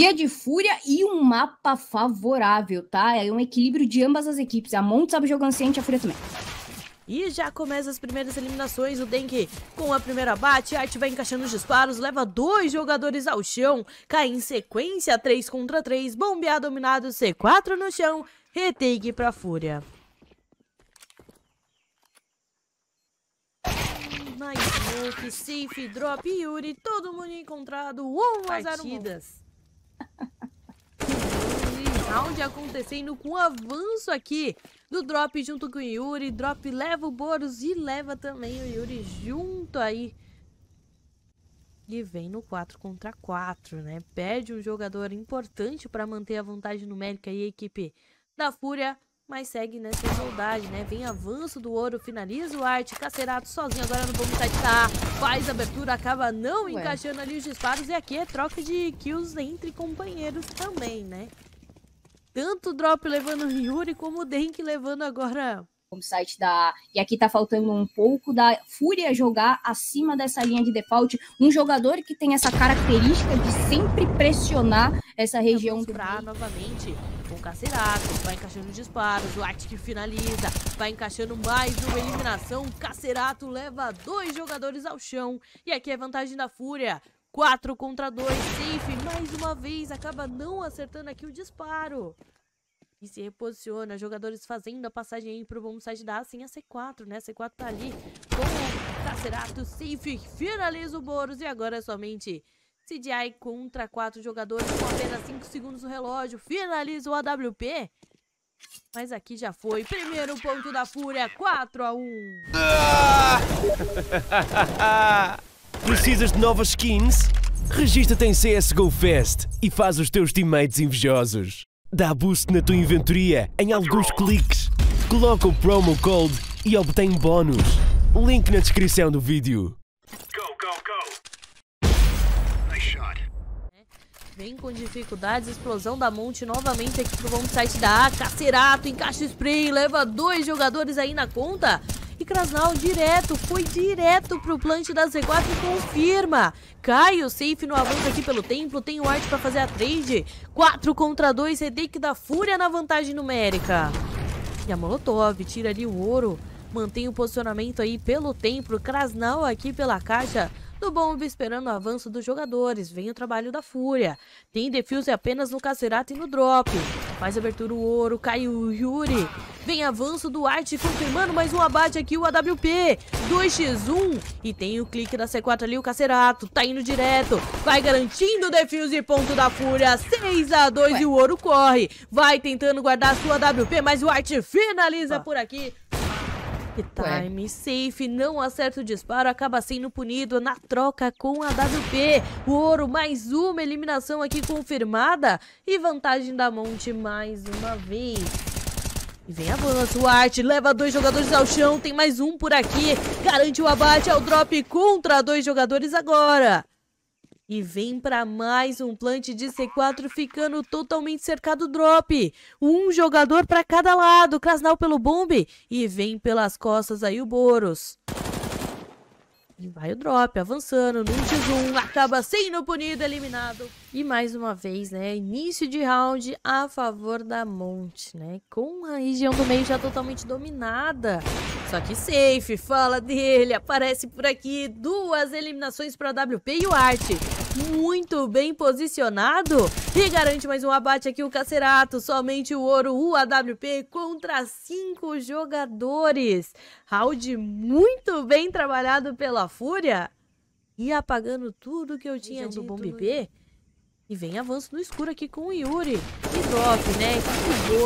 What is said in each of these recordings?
Dia de Fúria e um mapa favorável, tá? É um equilíbrio de ambas as equipes. A Montes sabe jogando sem, a Fúria também. E já começa as primeiras eliminações. O Denk com a primeira bate. A Arte vai encaixando os disparos. Leva dois jogadores ao chão. Cai em sequência. 3 contra 3. Bombear dominado. C4 no chão. Retake pra Fúria. Nice smoke, safe, drop, Yuri. Todo mundo encontrado. 1 a 0 Partidas round acontecendo com avanço aqui do Drop junto com o Yuri. Drop leva o Boros e leva também o Yuri junto aí. E vem no 4 contra 4, né? perde um jogador importante para manter a vantagem numérica e a equipe da Fúria mas segue nessa saudade né? Vem avanço do ouro, finaliza o arte, Cacerato sozinho agora no bombo tá, faz abertura, acaba não Ué. encaixando ali os disparos e aqui é troca de kills entre companheiros também, né? tanto o Drop levando o Yuri, como o Denk levando agora como site da. E aqui tá faltando um pouco da Fúria jogar acima dessa linha de default. Um jogador que tem essa característica de sempre pressionar essa região do. novamente, o Cacerato, vai encaixando disparos, o Arctic finaliza, vai encaixando mais uma eliminação. Cacerato leva dois jogadores ao chão. E aqui é vantagem da Fúria. 4 contra 2, safe, mais uma vez, acaba não acertando aqui o disparo. E se reposiciona, jogadores fazendo a passagem aí pro bom site da A, sem a C4, né? A C4 tá ali com o Cacerato, safe, finaliza o Boros e agora é somente CDI contra 4 jogadores com apenas 5 segundos no relógio, finaliza o AWP. Mas aqui já foi. Primeiro ponto da Fúria, 4 a 1. Precisas de novas skins? Regista-te em CSGO Fest e faz os teus teammates invejosos. Dá boost na tua inventoria em alguns cliques. Coloca o promo code e obtém bónus. Link na descrição do vídeo. Go, go, go! Nice shot. Vem com dificuldades, explosão da Monte novamente aqui pro bom site da A. Cacerato, encaixa o spray, leva dois jogadores aí na conta. Krasnal direto, foi direto pro plant da Z4 e confirma. Cai o safe no avanço aqui pelo templo, tem o arte pra fazer a trade. 4 contra 2, retake da Fúria na vantagem numérica. E a Molotov tira ali o ouro, mantém o posicionamento aí pelo templo, Krasnal aqui pela caixa. do bombe esperando o avanço dos jogadores, vem o trabalho da Fúria. Tem defuse apenas no Cacerato e no drop. Faz abertura o ouro, cai o Yuri. Vem avanço do Arte confirmando mais um abate aqui, o AWP. 2x1. E tem o clique da C4 ali, o Cacerato. Tá indo direto. Vai garantindo o defuse ponto da Fúria. 6x2 e o Ouro corre. Vai tentando guardar a sua AWP, mas o Arte finaliza tá. por aqui. Que time, Ué. safe, não acerta o disparo, acaba sendo punido na troca com a WP. O ouro, mais uma eliminação aqui confirmada e vantagem da Monte mais uma vez. E vem avanço, bola, Arte leva dois jogadores ao chão, tem mais um por aqui, garante o abate ao é drop contra dois jogadores agora. E vem para mais um plant de C4 ficando totalmente cercado drop. Um jogador para cada lado, Krasnal pelo bombe e vem pelas costas aí o Boros. E vai o drop, avançando, no x1, acaba sendo punido, eliminado. E mais uma vez, né, início de round a favor da Monte, né, com a região do meio já totalmente dominada. Só que safe, fala dele, aparece por aqui, duas eliminações para WP e o Arte muito bem posicionado e garante mais um abate aqui o Cacerato, somente o ouro UAWP contra cinco jogadores. Round muito bem trabalhado pela Fúria e apagando tudo que eu tinha do bombe B, e vem avanço no escuro aqui com o Yuri. E drop, né?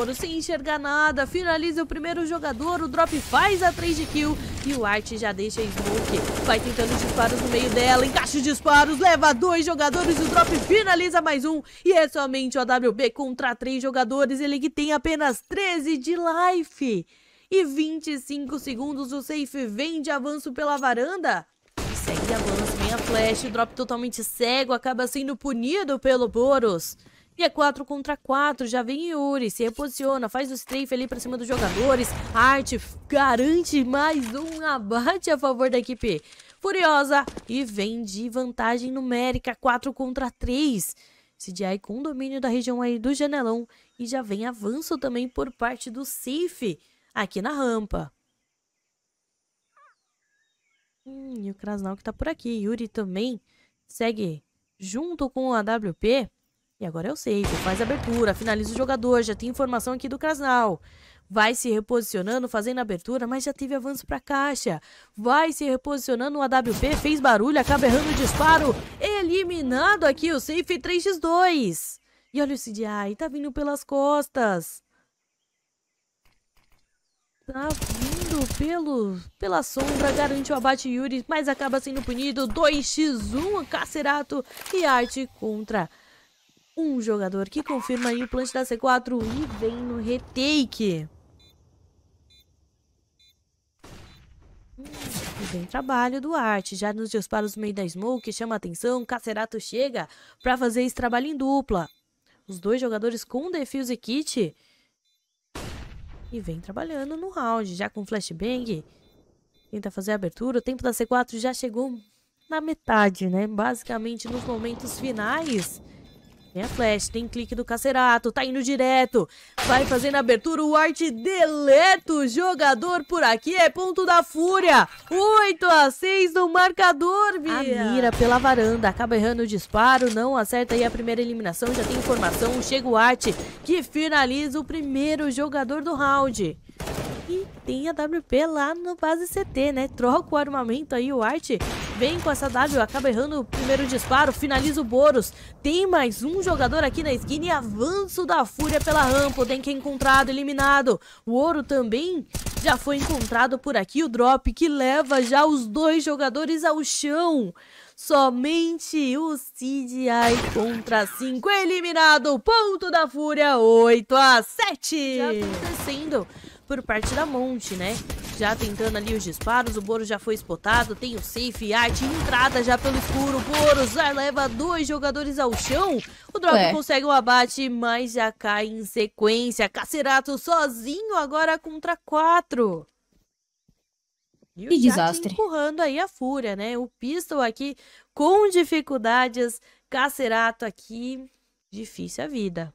Que o sem enxergar nada. Finaliza o primeiro jogador. O drop faz a 3 de kill. E o Art já deixa a Smoke. Vai tentando disparos no meio dela. Encaixa os disparos. Leva dois jogadores. O drop finaliza mais um. E é somente o AWB contra três jogadores. Ele que tem apenas 13 de life. E 25 segundos. O safe vem de avanço pela varanda. E segue avanço a flash, drop totalmente cego, acaba sendo punido pelo Boros. E é 4 contra 4, já vem Yuri, se reposiciona, faz o strafe ali pra cima dos jogadores. Art garante mais um abate a favor da equipe Furiosa e vem de vantagem numérica, 4 contra 3. CGI com domínio da região aí do janelão e já vem avanço também por parte do Sif aqui na rampa. Hum, e o Krasnau que tá por aqui. Yuri também segue junto com a WP. E agora eu sei, Safe faz a abertura, finaliza o jogador, já tem informação aqui do Krasnau. Vai se reposicionando, fazendo abertura, mas já teve avanço para caixa. Vai se reposicionando, o AWP fez barulho, acaba errando o disparo. Eliminado aqui o safe 3x2. E olha o CDI, tá vindo pelas costas. Tá vindo pelo, pela sombra garante o abate Yuri, mas acaba sendo punido. 2x1 Cacerato e Arte contra um jogador que confirma aí o plant da C4 e vem no retake. E hum, bem trabalho do Arte, já nos disparos no meio da smoke, chama atenção, Cacerato chega para fazer esse trabalho em dupla. Os dois jogadores com defuse kit e vem trabalhando no round, já com flashbang. Tenta tá fazer a abertura. O tempo da C4 já chegou na metade, né? Basicamente nos momentos finais. Tem a flash, tem clique do Cacerato, tá indo direto. Vai fazendo abertura, o Art deleto. Jogador por aqui é ponto da fúria. 8 a 6 no marcador, via. A mira pela varanda, acaba errando o disparo, não acerta aí a primeira eliminação, já tem informação. Chega o Art, que finaliza o primeiro jogador do round. E tem a WP lá no base CT, né? Troca o armamento aí, o Art Vem com essa W, acaba errando o primeiro disparo, finaliza o Boros. Tem mais um jogador aqui na esquina e avanço da Fúria pela rampa. O que é encontrado, eliminado. O Ouro também já foi encontrado por aqui. O Drop que leva já os dois jogadores ao chão. Somente o CDI contra 5 eliminado. Ponto da Fúria 8 a 7. Já acontecendo por parte da Monte, né? Já tentando ali os disparos, o Boros já foi espotado, tem o safe, arte, entrada já pelo escuro, Boros leva dois jogadores ao chão, o Drop Ué. consegue o um abate, mas já cai em sequência, Cacerato sozinho agora contra quatro. E o que desastre. empurrando aí a fúria, né? O Pistol aqui com dificuldades, Cacerato aqui, difícil a vida.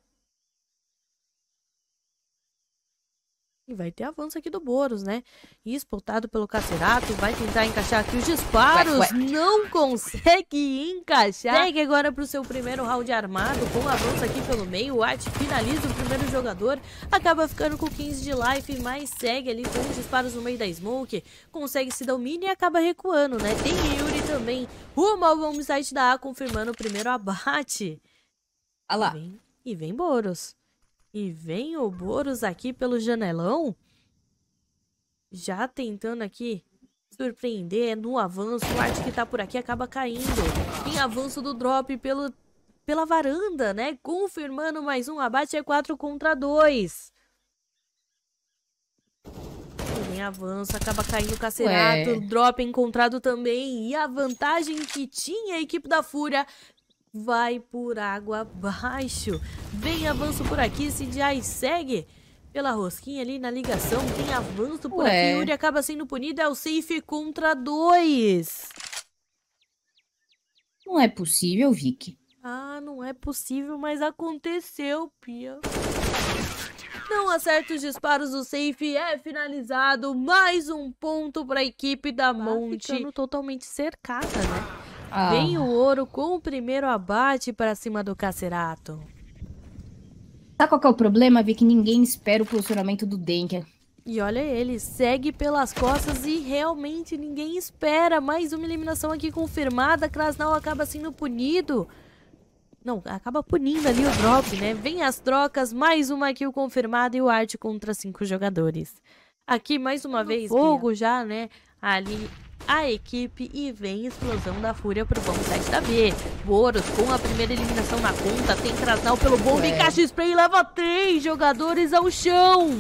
E vai ter avanço aqui do Boros, né? E Espotado pelo Cacerato, vai tentar encaixar aqui os disparos. Ué, ué. Não consegue encaixar. Segue agora para o seu primeiro round armado, com avanço aqui pelo meio. O Art finaliza o primeiro jogador, acaba ficando com 15 de life, mas segue ali com os disparos no meio da smoke. Consegue se domina e acaba recuando, né? Tem Yuri também, rumo ao home site da A, confirmando o primeiro abate. Olha lá. E vem, e vem Boros. E vem o Boros aqui pelo janelão? Já tentando aqui surpreender no avanço. O Art que tá por aqui acaba caindo. Em avanço do drop pelo, pela varanda, né? Confirmando mais um abate. É 4 contra 2. Em avanço, acaba caindo o Cacerato, Ué. drop encontrado também. E a vantagem que tinha a equipe da Fúria vai por água abaixo. Vem avanço por aqui, CGI segue pela rosquinha ali na ligação. Tem avanço por Ué. aqui, Yuri acaba sendo punido. É o safe contra dois. Não é possível, Vic. Ah, não é possível, mas aconteceu, Pia. Não acerta os disparos o safe, é finalizado. Mais um ponto para a equipe da tá Monte. Ficando totalmente cercada, né? Ah. Vem o ouro com o primeiro abate para cima do Cacerato. Sabe qual é o problema? Ver que ninguém espera o posicionamento do Denker. E olha ele, segue pelas costas e realmente ninguém espera. Mais uma eliminação aqui confirmada. Krasnal acaba sendo punido. Não, acaba punindo ali o drop, né? Vem as trocas, mais uma kill confirmada e o Art contra cinco jogadores. Aqui, mais uma tá Não vez, fogo já, né? Ali a equipe e vem explosão da Fúria pro bom site da B. Boros com a primeira eliminação na conta, tem Krasnal pelo bom e é. Caixa Spray leva três jogadores ao chão.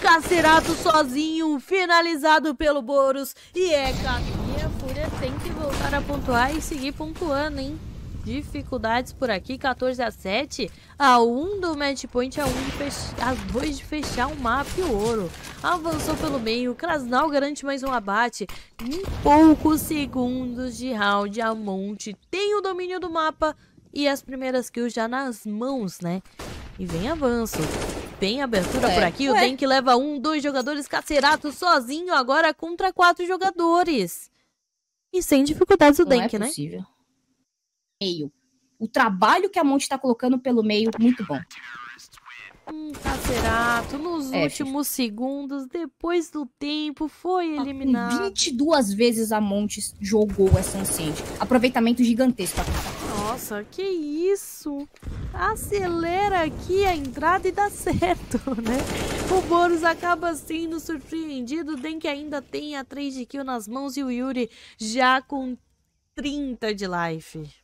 Cacerato sozinho, finalizado pelo Boros e é Eca. E a Fúria tem que voltar a pontuar e seguir pontuando, hein? Dificuldades por aqui, 14 a 7. A 1 do Point a, 1 de fech... a 2 de fechar o mapa e o ouro. Avançou pelo meio, Krasnal garante mais um abate. Em poucos segundos de round, a Monte tem o domínio do mapa e as primeiras kills já nas mãos, né? E vem avanço. Tem abertura é, por aqui, ué. o Denk leva um, dois jogadores cacerato sozinho agora contra quatro jogadores. E sem dificuldades o é Denk, né? Não é possível. Né? meio. O trabalho que a Monte está colocando pelo meio, muito bom. Um Cacerato, nos é, últimos filho. segundos, depois do tempo, foi tá eliminado. Com 22 vezes a Montes jogou essa Ancient. Aproveitamento gigantesco Nossa, que isso! Acelera aqui a entrada e dá certo, né? O Boros acaba sendo surpreendido, Den que ainda tem a 3 de kill nas mãos e o Yuri já com 30 de life.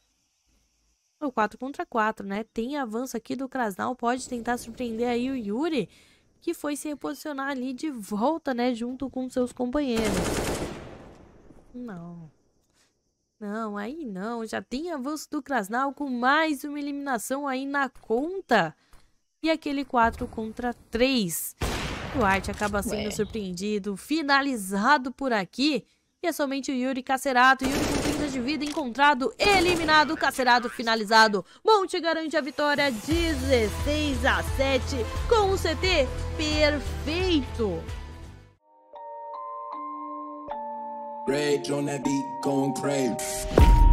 É o 4 contra 4, né? Tem avanço aqui do Krasnal, pode tentar surpreender aí o Yuri, que foi se reposicionar ali de volta, né? Junto com seus companheiros. Não. Não, aí não. Já tem avanço do Krasnal com mais uma eliminação aí na conta. E aquele 4 contra 3. O Art acaba sendo Ué. surpreendido, finalizado por aqui. E é somente o Yuri Cacerato. Yuri de vida, encontrado, eliminado, carcerado, finalizado. Monte garante a vitória 16 a 7 com um CT perfeito. Rage on that beat, going crazy.